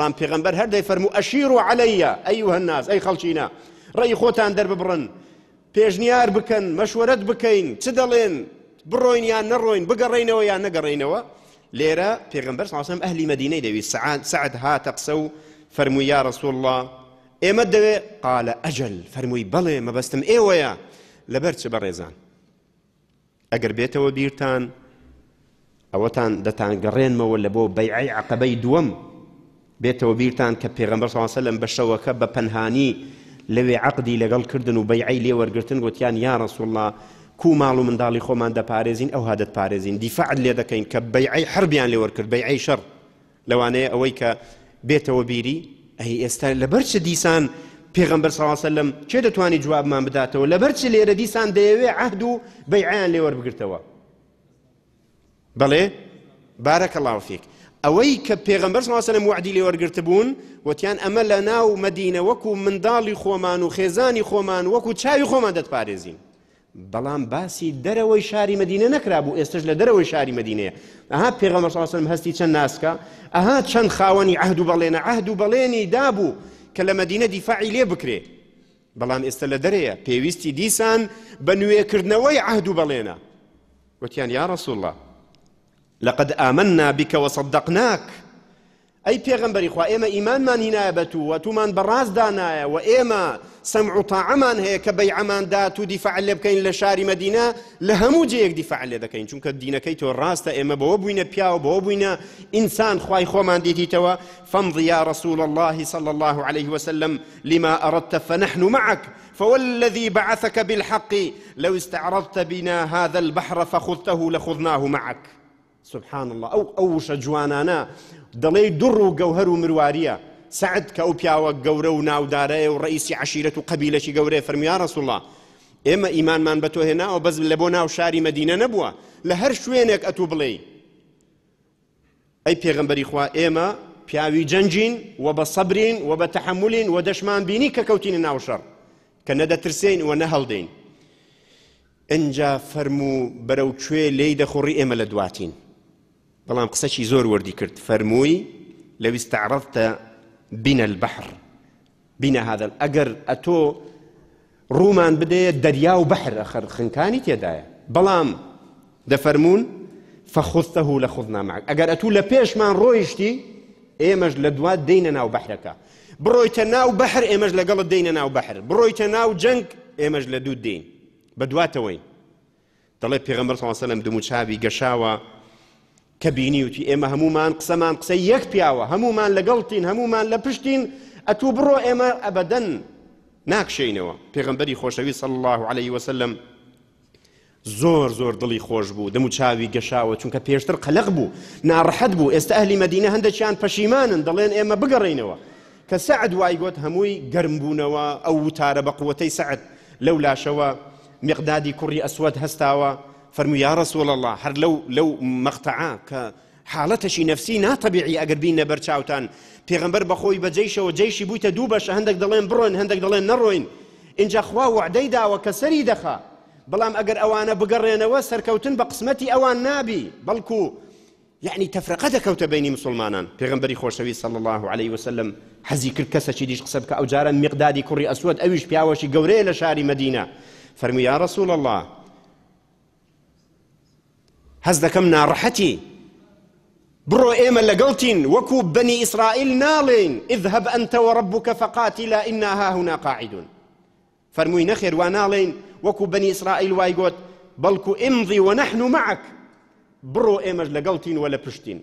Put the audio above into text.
هر پێغەمبەر فرمو اشیرو فەرمو ایوه الناس ای خلچینا رای خوتان در ببرن پیجنیار بکن مشورت بکن بکەن بروین یا نروین بگرین و یا نگرین و لیرا پیغمبر صلی اللہ علیہ وسلم اهلی مدینه دوی سعد ها تقسو فرمو یا رسول الله ئێمە دەوێ بله ئەجل فەرمووی بەڵێ مەبەستم ئێوەیە لەبەر چ اگر ئەگەر و بیرتان اوتان دتان گرین مو لبو بیعی عقبی دووەم بێتەوە بیرتان کە پێغمبەر سەواسە لەم بەشەوەکە بە پەنهانی لەوێ عقدی لەگەڵ کردن و بەیعی لێ وەرگتن گوتیان یا ڕسوڵله کو ماڵ و منداڵی خۆمان دەپارێزین ئەو هادت پارێزین دیفعت لێ دەکەین کە بەیعی حربیان لێ وەرگرت بەیعی شەڕ لەوانەیە ئەوەی کە بێتەوە بیری ئەی ئێستا لەبەر چ دیسان پێغمبەر سەواسە لەم چێ دەتوانانی جوابمان بداتەوە لەبەر چ لێرە دیسان دەیەوێ عهد و بەیعیان لێ وەربگرتەوە بەڵێ بارەکە لاوفێک ئەوەی کە پێغمبەر ماسەلم وعدی لێ وەرگرت بوون وتیان ئەمە لە ناو مەدینە وەکو منداڵی خۆمان و خێزانی خۆمان وەکو چاوی خۆمان دەتپارێزین بەڵام باسی دەرەوەی شاری مدینە نەکرابوو ئێستش لە دەرەوەی شاری مدینەیە ئەها پێغەمەر ساسم هەستی چەند ناسکە ئەها چەند خاوەنی ئەهد و بەڵێنە ئەهد و بەڵێنی دابوو کە لە مدینە دیفاعی لێ بکرێ بەڵام ئێستا لە دەرەیە پێویستی دیسان بە نوێکردنەوەی ئەهد و بەڵێنە وتیان یا ڕسوڵە لقد آمنا بك وصدقناك أي پیغمبر إخوة إما إيمان من هنا يبتو وتو من براز دانا وإما سمع طعمان هي كبيع من داتو دفاع اللي بكين لشار مدينة لهمو جيك دفاع اللي دكين چونك الدينة كيتو الراس تا إما بوابوين بياو بوابوين إنسان پیاو بەوە من ئینسان خوای فامضي يا رسول الله صلى الله عليه وسلم لما أردت فنحن معك فوالذي بعثك بالحق لو استعرضت بنا هذا البحر فخذته لخذناه معك سبحان الله ئەو ئەو شە جوانانە دەڵێ دوڕ و گەوهر و مرواریە سعد کە ئەو پیاوە گەورە و ناودارەیە و ڕئیسی عشیرەت و قەبیلەشی گەورەیە فەرمیان ڕسوڵە ئێمە ئیمانمان بە تۆ هێناوە بەس لە بۆ ناو شاری مەدینە نەبووە لە هەر شوێنێک ئەتوو بڵێ ئەی پێغمبەری خوا ئێمە پیاوی جەنجین و بە سەبرین و بە تەحملین و دەشمان بینی کە کەوتینە ناوشەڕ کە نەدەترسین و نەهەڵدەین ئەجا فەرمو بەرەو کوێ لی دەخۆڕی ئێمە لە دواتین بلام شي زور وردي كرت فرموي لو استعرضت بنا البحر بنا هذا الأقر أتو رومان بدأ دريا وبحر آخر خنكاني تيدايا بلام ده فرمون فخذته لخذنا معك أقر أتو لبيش من رويشتي إيه مج لدوات ديننا وبحرك برويتنا بحر إيه مج لقلد ديننا وبحر برويتنا جنك إيه مج لدود دين بدواته وين طلب في غمرة صلى الله عليه وسلم دمو شابي قشاوة کە بینی وتی ئێمە هەمومان قسەمان قسە یەک پیاوە هەمومان لەگەڵتین هەمومان لە پشتین ئەتوو بڕۆ ئێمە ئەبەدەن ناکشینەوە پێغمبەری خۆشەوی سەڵ الله عليه وسلم زۆر زۆر دڵی خۆش بوو دەم و چاوی گەشاوە چونکە پێشتر قەلق بوو ناڕحەت بوو ئێستا ئەهلی مەدینە هەندێکیان پەشیمانن دەڵێن ئێمە بگەڕینەوە کە سعد وای گوت هەمووی گەرمبوونەوە ئەو وتارە بە قووەتەی سعد لەو لاشەوە مقدادی کوڕی ئەسوەت هەستاوە فرمي يا رسول الله هەر لەو لەو نفسي نا طبيعي اگر ناتەبیعی ئەگەر بینە بەرچاوتان پێغمبەر بەخۆی بەجێشەوە جێشی بوویتە دوو هندك دلين برون هندك دلين نروين ان جا خوا وعدەی داوە کە دخا دەخا بەڵام اوانا ئەوانە بگەڕێنەوە كوتن بقسمتي اوان ئەوان بلكو يعني یعنی تەفرەقە بيني مسلمانا مسلمانان پێغمبەری صلى الله عليه وسلم حزي کرد کەسەکی دیش قسە بکە ئەو جارە مقدادی کوڕی ئەسود ئەویش پیاوەشی گەورەیە شاري مدينه فرمي يا رسول الله هەز دەکەم ناڕەحەتی برو ئێمە لەگەڵتین وكو بني اسرائيل نالين اذهب أنت وربك فقاتلا إنا هاهنا قاعدون فەرمووی نەخێر وا ناڵێن وەکو بني اسرائيل وای گوت امضي ونحن معك برو ئێمەش لەگەڵتین ولا بشتين